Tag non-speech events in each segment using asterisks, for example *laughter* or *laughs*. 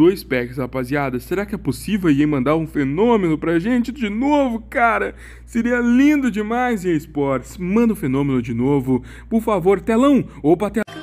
dois packs, rapaziada. Será que é possível ir mandar um fenômeno pra gente de novo, cara? Seria lindo demais, EA Sports. Manda o um fenômeno de novo. Por favor, telão. Opa, telão.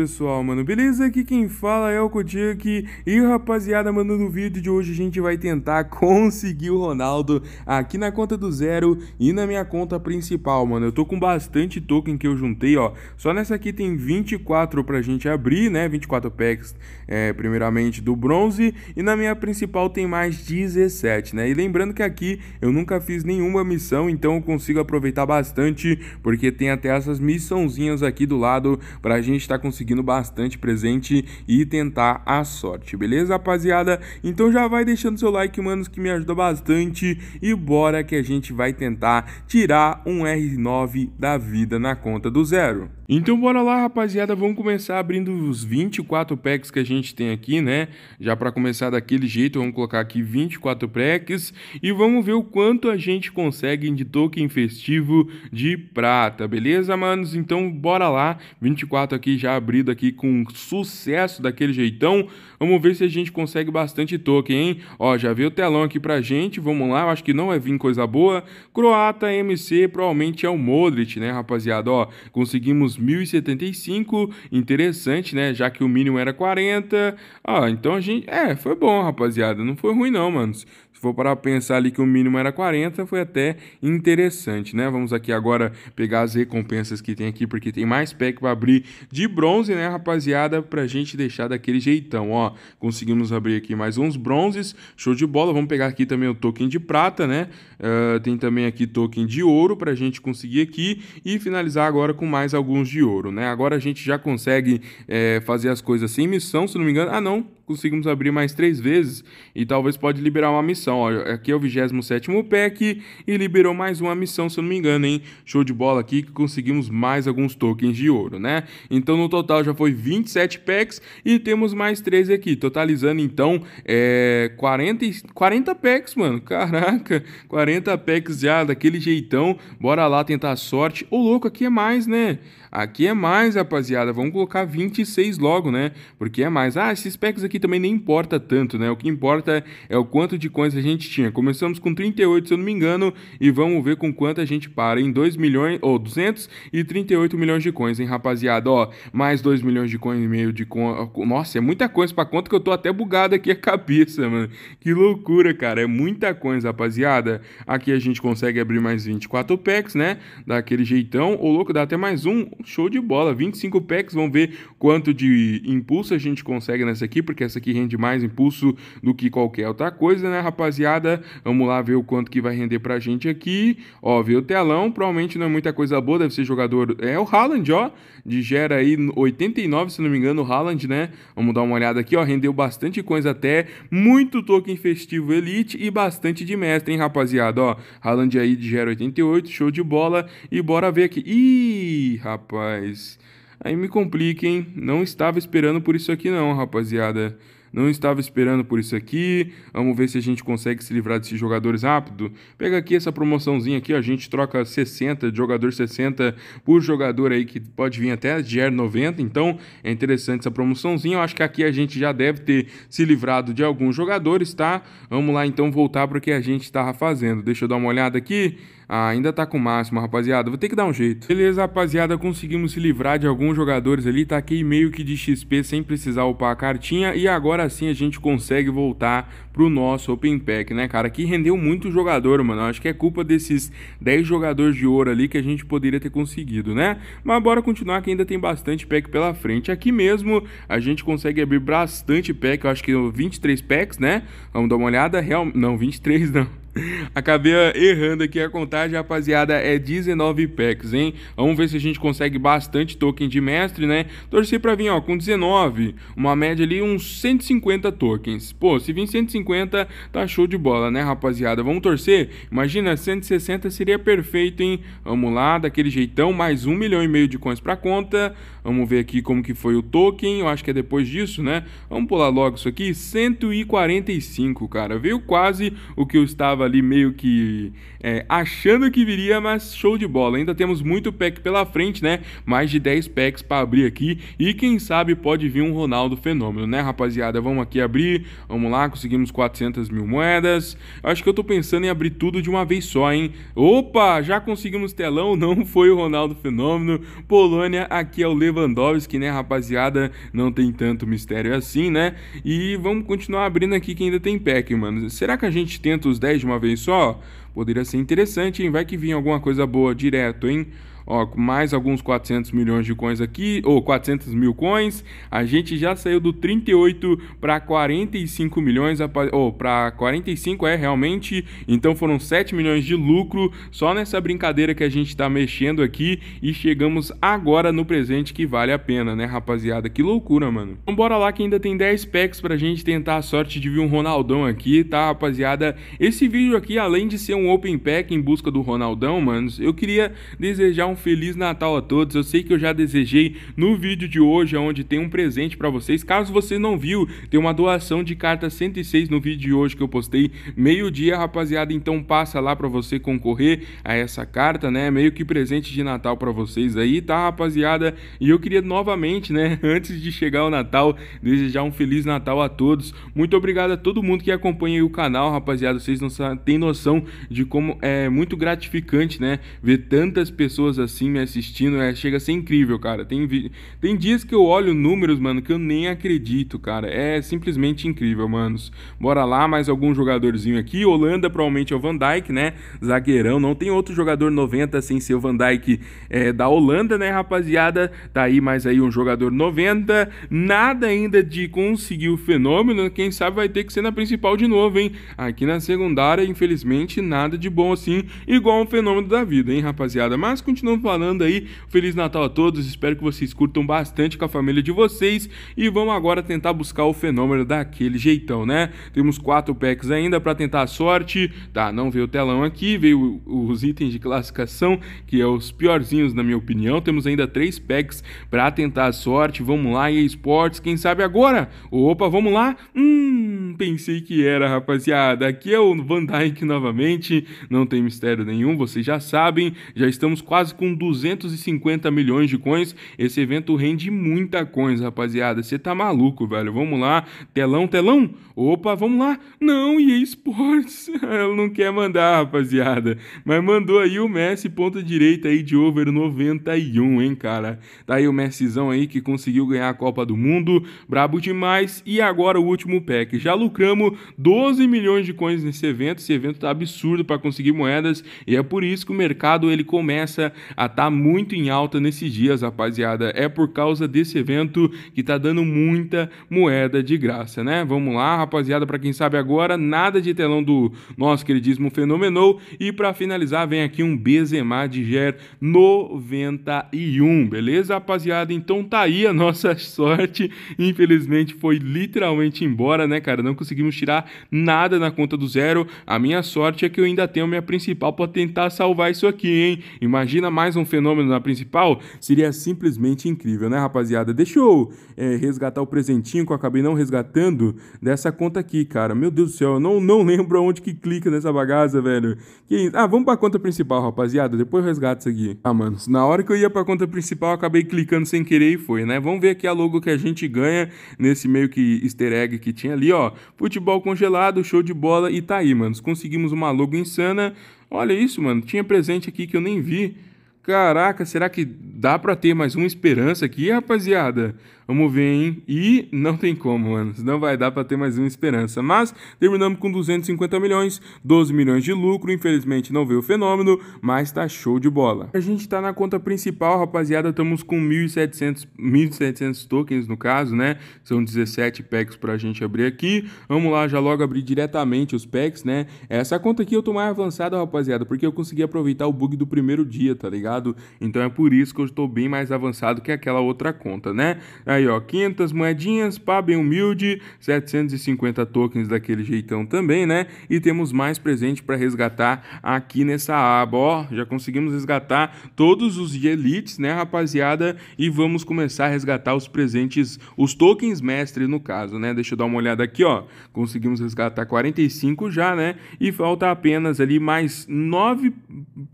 pessoal, mano, beleza? Aqui quem fala é o Coutinho aqui E rapaziada, mano, no vídeo de hoje a gente vai tentar *laughs* conseguir o Ronaldo Aqui na conta do zero e na minha conta principal, mano Eu tô com bastante token que eu juntei, ó Só nessa aqui tem 24 pra gente abrir, né? 24 packs, é, primeiramente, do bronze E na minha principal tem mais 17, né? E lembrando que aqui eu nunca fiz nenhuma missão Então eu consigo aproveitar bastante Porque tem até essas missãozinhas aqui do lado pra gente estar tá conseguindo conseguindo bastante presente e tentar a sorte, beleza, rapaziada? Então já vai deixando seu like, manos, que me ajuda bastante. E bora que a gente vai tentar tirar um R9 da vida na conta do zero. Então bora lá, rapaziada, vamos começar abrindo os 24 packs que a gente tem aqui, né? Já para começar daquele jeito, vamos colocar aqui 24 packs e vamos ver o quanto a gente consegue de token festivo de prata, beleza, manos? Então bora lá, 24 aqui já abriu colorida aqui com sucesso daquele jeitão. Vamos ver se a gente consegue bastante token, hein? Ó, já veio o telão aqui pra gente, vamos lá, acho que não vai vir coisa boa. Croata MC provavelmente é o Modric, né, rapaziada? Ó, conseguimos 1075, interessante, né, já que o mínimo era 40. Ó, então a gente, é, foi bom, rapaziada, não foi ruim não, mano. Se for parar para pensar ali que o mínimo era 40, foi até interessante, né? Vamos aqui agora pegar as recompensas que tem aqui, porque tem mais pack para abrir de bronze, né, rapaziada? Para a gente deixar daquele jeitão, ó. Conseguimos abrir aqui mais uns bronzes, show de bola. Vamos pegar aqui também o token de prata, né? Uh, tem também aqui token de ouro para a gente conseguir aqui e finalizar agora com mais alguns de ouro, né? Agora a gente já consegue é, fazer as coisas sem missão, se não me engano. Ah, não, conseguimos abrir mais três vezes e talvez pode liberar uma missão. Ó, aqui é o 27 pack e liberou mais uma missão, se eu não me engano, hein? Show de bola aqui que conseguimos mais alguns tokens de ouro, né? Então no total já foi 27 packs e temos mais três aqui, totalizando então é, 40, 40 packs, mano. *laughs* Caraca, 40 packs já daquele jeitão. Bora lá tentar a sorte. o louco, aqui é mais, né? Aqui é mais, rapaziada, vamos colocar 26 logo, né? Porque é mais. Ah, esses packs aqui também nem importa tanto, né? O que importa é o quanto de coins a gente tinha. Começamos com 38, se eu não me engano, e vamos ver com quanto a gente para em 2 milhões, ou 238 milhões de coins, hein, rapaziada? Ó, mais 2 milhões de coins e meio de coins. Nossa, é muita coisa pra conta que eu tô até bugado aqui a cabeça, mano. Que loucura, cara. É muita coisa, rapaziada. Aqui a gente consegue abrir mais 24 packs, né? Daquele jeitão. Ô, louco, dá até mais um show de bola. 25 packs, vamos ver quanto de impulso a gente consegue nessa aqui, porque essa aqui rende mais impulso do que qualquer outra coisa, né, rapaziada? Vamos lá ver o quanto que vai render pra gente aqui. Ó, vê o telão, provavelmente não é muita coisa boa, deve ser jogador... É o Haaland, ó, de gera aí 89, se não me engano, o Haaland, né? Vamos dar uma olhada aqui, ó, rendeu bastante coisa até, muito token festivo elite e bastante de mestre, hein, rapaziada? Ó, Haaland aí de gera 88, show de bola, e bora ver aqui... Ih, rapaz! rapaz. Aí me complica, hein? Não estava esperando por isso aqui, não, rapaziada. Não estava esperando por isso aqui. Vamos ver se a gente consegue se livrar desses jogadores rápido. Pega aqui essa promoçãozinha aqui, ó. A gente troca 60, jogador 60 por jogador aí que pode vir até GR 90. Então é interessante essa promoçãozinha. Eu acho que aqui a gente já deve ter se livrado de alguns jogadores, tá? Vamos lá então voltar para o que a gente estava fazendo. Deixa eu dar uma olhada aqui. Ah, ainda tá com o máximo, rapaziada. Vou ter que dar um jeito. Beleza, rapaziada, conseguimos se livrar de alguns jogadores ali. Taquei meio que de XP sem precisar upar a cartinha. E agora sim a gente consegue voltar pro nosso Open Pack, né, cara? Que rendeu muito jogador, mano. acho que é culpa desses 10 jogadores de ouro ali que a gente poderia ter conseguido, né? Mas bora continuar que ainda tem bastante pack pela frente. Aqui mesmo a gente consegue abrir bastante pack. Eu acho que 23 packs, né? Vamos dar uma olhada. Real... Não, 23 não. *laughs* Acabei errando aqui a contagem, rapaziada. É 19 packs, hein? Vamos ver se a gente consegue bastante token de mestre, né? Torcer pra vir, ó, com 19. Uma média ali, uns 150 tokens. Pô, se vir 150, tá show de bola, né, rapaziada? Vamos torcer? Imagina, 160 seria perfeito, hein? Vamos lá, daquele jeitão. Mais um milhão e meio de coins pra conta. Vamos ver aqui como que foi o token. Eu acho que é depois disso, né? Vamos pular logo isso aqui. 145, cara. Veio quase o que eu estava estava ali meio que é, achando que viria, mas show de bola. Ainda temos muito pack pela frente, né? Mais de 10 packs para abrir aqui e quem sabe pode vir um Ronaldo fenômeno, né, rapaziada? Vamos aqui abrir, vamos lá, conseguimos 400 mil moedas. Acho que eu tô pensando em abrir tudo de uma vez só, hein? Opa, já conseguimos telão, não foi o Ronaldo fenômeno. Polônia, aqui é o Lewandowski, né, rapaziada? Não tem tanto mistério assim, né? E vamos continuar abrindo aqui que ainda tem pack, mano. Será que a gente tenta os 10 de uma vez só? Poderia ser interessante, hein? Vai que vinha alguma coisa boa direto, hein? Ó, mais alguns 400 milhões de coins aqui, ou 400 mil coins. A gente já saiu do 38 para 45 milhões, ou para 45 é realmente. Então foram 7 milhões de lucro só nessa brincadeira que a gente está mexendo aqui e chegamos agora no presente que vale a pena, né, rapaziada? Que loucura, mano. Então bora lá que ainda tem 10 packs pra gente tentar a sorte de vir um Ronaldão aqui, tá, rapaziada? Esse vídeo aqui, além de ser um open pack em busca do Ronaldão, manos, eu queria desejar um Feliz Natal a todos. Eu sei que eu já desejei no vídeo de hoje, onde tem um presente para vocês. Caso você não viu, tem uma doação de carta 106 no vídeo de hoje que eu postei meio-dia, rapaziada. Então passa lá para você concorrer a essa carta, né? Meio que presente de Natal para vocês aí, tá, rapaziada? E eu queria novamente, né, *laughs* antes de chegar o Natal, desejar um feliz Natal a todos. Muito obrigado a todo mundo que acompanha o canal, rapaziada. Vocês não têm noção de como é muito gratificante, né, ver tantas pessoas assim assim, me assistindo, é, chega a ser incrível, cara. Tem, tem dias que eu olho números, mano, que eu nem acredito, cara. É simplesmente incrível, manos. Bora lá, mais algum jogadorzinho aqui. Holanda provavelmente é o Van Dijk, né? Zagueirão. Não tem outro jogador 90 sem ser o Van Dijk é, da Holanda, né, rapaziada? Tá aí mais aí um jogador 90. Nada ainda de conseguir o fenômeno. Quem sabe vai ter que ser na principal de novo, hein? Aqui na secundária, infelizmente, nada de bom assim. Igual um fenômeno da vida, hein, rapaziada? Mas continua falando aí. Feliz Natal a todos, espero que vocês curtam bastante com a família de vocês. E vamos agora tentar buscar o fenômeno daquele jeitão, né? Temos quatro packs ainda para tentar a sorte. Tá, não veio o telão aqui, veio os itens de classificação, que é os piorzinhos, na minha opinião. Temos ainda três packs para tentar a sorte. Vamos lá, e esportes, quem sabe agora? Opa, vamos lá? Hum, pensei que era, rapaziada. Aqui é o Van Dyke novamente, não tem mistério nenhum, vocês já sabem. Já estamos quase com 250 milhões de coins. Esse evento rende muita coins, rapaziada. Você tá maluco, velho. Vamos lá. Telão, telão. Opa, vamos lá. Não, e esportes. *laughs* Ela não quer mandar, rapaziada. Mas mandou aí o Messi, ponta direita aí de over 91, hein, cara. Tá aí o Messizão aí que conseguiu ganhar a Copa do Mundo. Brabo demais. E agora o último pack. Já lucramos 12 milhões de coins nesse evento. Esse evento tá absurdo para conseguir moedas e é por isso que o mercado ele começa a tá muito em alta nesses dias, rapaziada. É por causa desse evento que tá dando muita moeda de graça, né? Vamos lá, rapaziada, para quem sabe agora, nada de telão do nosso queridíssimo Fenomenou. E para finalizar, vem aqui um Bezemar de Ger 91, beleza, rapaziada? Então tá aí a nossa *laughs* sorte. Infelizmente foi literalmente embora, né, cara? Não conseguimos tirar nada na conta do zero. A minha sorte é que eu ainda tenho minha principal para tentar salvar isso aqui, hein? Imagina mais mais um fenômeno na principal, seria simplesmente incrível, né, rapaziada? Deixa eu é, resgatar o presentinho que eu acabei não resgatando dessa conta aqui, cara. Meu Deus do céu, eu não, não *laughs* lembro aonde que clica nessa bagaça, velho. Que... Ah, vamos pra conta principal, rapaziada. Depois eu resgato isso aqui. Ah, mano, na hora que eu ia pra conta principal, eu acabei clicando sem querer e foi, né? Vamos ver aqui a logo que a gente ganha nesse meio que easter egg que tinha ali, ó. Futebol congelado, show de bola e tá aí, mano. Conseguimos uma logo insana. Olha isso, mano. Tinha presente aqui que eu nem vi. Caraca, será que dá para ter mais uma esperança aqui, rapaziada? Vamos ver, hein? E não tem como, mano. Não vai dar para ter mais uma esperança. Mas terminamos com 250 milhões, 12 milhões de lucro. Infelizmente não veio o fenômeno, mas tá show de bola. A gente tá na conta principal, rapaziada. Estamos com 1.700, 1.700 tokens no caso, né? São 17 packs pra gente abrir aqui. Vamos lá, já logo abrir diretamente os packs, né? Essa conta aqui eu tô mais avançada, rapaziada, porque eu consegui aproveitar o bug do primeiro dia, tá ligado? Então é por isso que eu tô bem mais avançado que aquela outra conta, né? Aí aí, ó, 500 moedinhas, pá, bem humilde, 750 tokens daquele jeitão também, né? E temos mais presente para resgatar aqui nessa aba, ó, já conseguimos resgatar todos os elites, né, rapaziada? E vamos começar a resgatar os presentes, os tokens mestre, no caso, né? Deixa eu dar uma olhada aqui, ó, conseguimos resgatar 45 já, né? E falta apenas ali mais 9,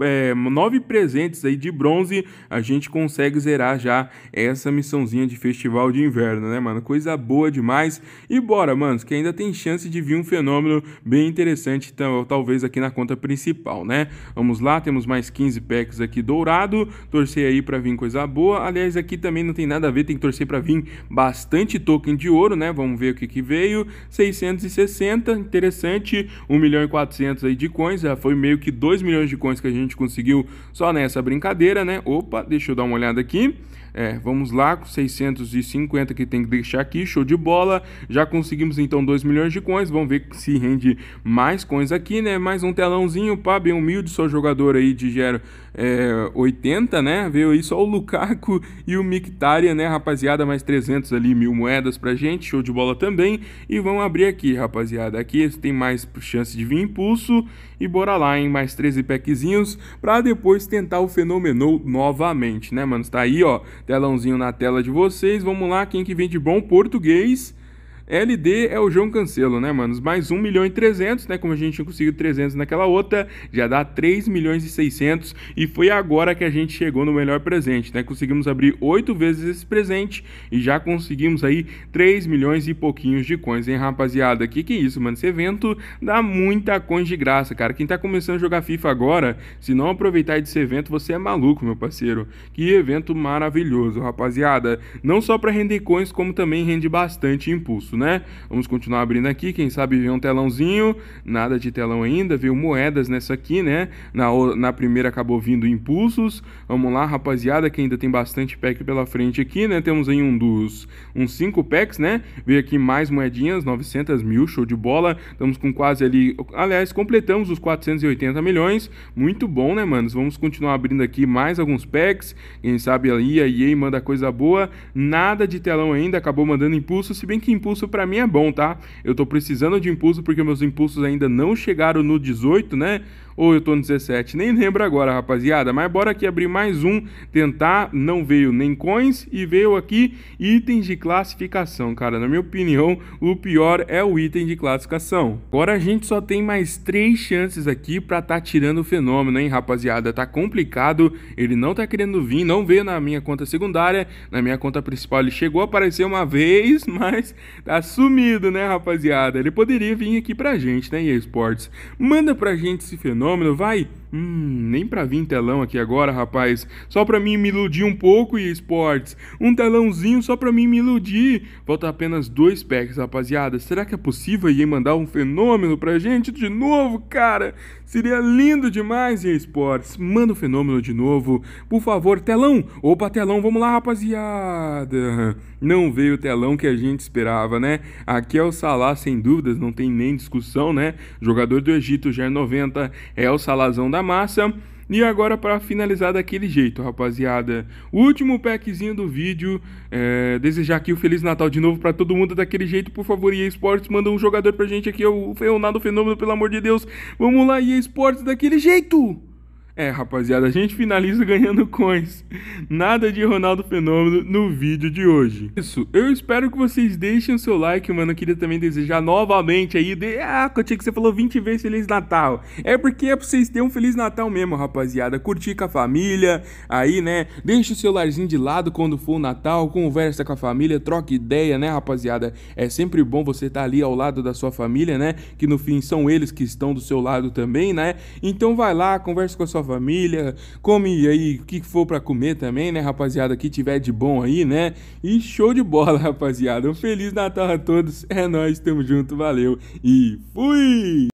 é, 9 presentes aí de bronze, a gente consegue zerar já essa missãozinha de festival de inverno, né, mano? Coisa boa demais. E bora, mano, que ainda tem chance de vir um fenômeno bem interessante, então, talvez aqui na conta principal, né? Vamos lá, temos mais 15 packs aqui dourado. Torcer aí para vir coisa boa. Aliás, aqui também não tem nada a ver, tem que torcer para vir bastante token de ouro, né? Vamos ver o que que veio. 660, interessante. 1 milhão e 400 aí de coins, já foi meio que 2 milhões de coins que a gente conseguiu só nessa brincadeira, né? Opa, deixa eu dar uma olhada aqui. É, vamos lá, 650 que tem que deixar aqui, show de bola. Já conseguimos então 2 milhões de coins, vamos ver se rende mais coins aqui, né? Mais um telãozinho, pá, bem humilde, só jogador aí de gero é, 80, né? Veio aí só o Lukaku e o Mkhitaryan, né, rapaziada? Mais 300 ali, mil moedas pra gente, show de bola também. E vamos abrir aqui, rapaziada. Aqui tem mais chance de vir impulso e bora lá, hein? Mais 13 packzinhos pra depois tentar o Fenomenou novamente, né, mano? Tá aí, ó, telãozinho na tela de vocês. Vamos lá, quem que vem de bom português? LD é o João Cancelo, né, manos? Mais 1 milhão e 300, né? Como a gente tinha conseguido 300 naquela outra, já dá 3 milhões e 600. E foi agora que a gente chegou no melhor presente, né? Conseguimos abrir 8 vezes esse presente e já conseguimos aí 3 milhões e pouquinhos de coins, hein, rapaziada? Que que é isso, mano? Esse evento dá muita coins de graça, cara. Quem tá começando a jogar FIFA agora, se não aproveitar desse evento, você é maluco, meu parceiro. Que evento maravilhoso, rapaziada. Não só para render coins, como também rende bastante impulso isso, né? Vamos continuar abrindo aqui, quem sabe vem um telãozinho, nada de telão ainda, veio moedas nessa aqui, né? Na, na primeira acabou vindo impulsos, vamos lá, rapaziada, que ainda tem bastante pack pela frente aqui, né? Temos aí um dos, uns 5 packs, né? Veio aqui mais moedinhas, 900 mil, show de bola, estamos com quase ali, aliás, completamos os 480 milhões, muito bom, né, manos? Vamos continuar abrindo aqui mais alguns packs, quem sabe aí a EA manda coisa boa, nada de telão ainda, acabou mandando impulso, se bem que impulso isso para mim é bom, tá? Eu tô precisando de impulso porque meus impulsos ainda não chegaram no 18, né? Ou eu tô no 17, nem lembro agora, rapaziada. Mas bora aqui abrir mais um, tentar. Não veio nem coins e veio aqui itens de classificação, cara. Na minha opinião, o pior é o item de classificação. Agora a gente só tem mais três chances aqui pra tá tirando o fenômeno, hein, rapaziada? Tá complicado, ele não tá querendo vir, não veio na minha conta secundária. Na minha conta principal ele chegou a aparecer uma vez, *laughs* mas tá assumido, né, rapaziada? Ele poderia vir aqui pra gente, né, Esports, Sports? Manda pra gente esse fenômeno, vai Hum, nem pra vir telão aqui agora, rapaz. Só pra mim me iludir um pouco, e esportes. Um telãozinho só pra mim me iludir. Falta apenas dois packs, rapaziada. Será que é possível EA mandar um fenômeno pra gente de novo, cara? Seria lindo demais, e esportes. Manda o um fenômeno de novo. Por favor, telão. Opa, telão, vamos lá, rapaziada. Não veio o telão que a gente esperava, né? Aqui é o Salah, sem dúvidas, não tem nem discussão, né? Jogador do Egito, já 90. É, é o Salazão da da massa. E agora para finalizar daquele jeito, rapaziada, último packzinho do vídeo, é, desejar aqui o um Feliz Natal de novo para todo mundo daquele jeito, por favor, EA Sports, manda um jogador pra gente aqui, o Leonardo Fenômeno, pelo amor de Deus, vamos lá EA Sports, daquele jeito! É, rapaziada, a gente finaliza ganhando *laughs* coins. Nada de Ronaldo Fenômeno no vídeo de hoje. Isso, eu espero que vocês deixem o seu like, mano. Eu queria também desejar novamente aí... De... Ah, Cotinho, que você falou 20 vezes Feliz Natal. É porque é pra vocês terem um Feliz Natal mesmo, rapaziada. Curtir com a família, aí, né? Deixa o celularzinho de lado quando for o Natal, conversa com a família, troca ideia, né, rapaziada? É sempre bom você estar tá ali ao lado da sua família, né? Que no fim são eles que estão do seu lado também, né? Então vai lá, conversa com a sua família, come aí o que for para comer também, né, rapaziada, que tiver de bom aí, né? E show de bola, *laughs* rapaziada. Um feliz Natal a todos. É nós, tamo junto, valeu e fui!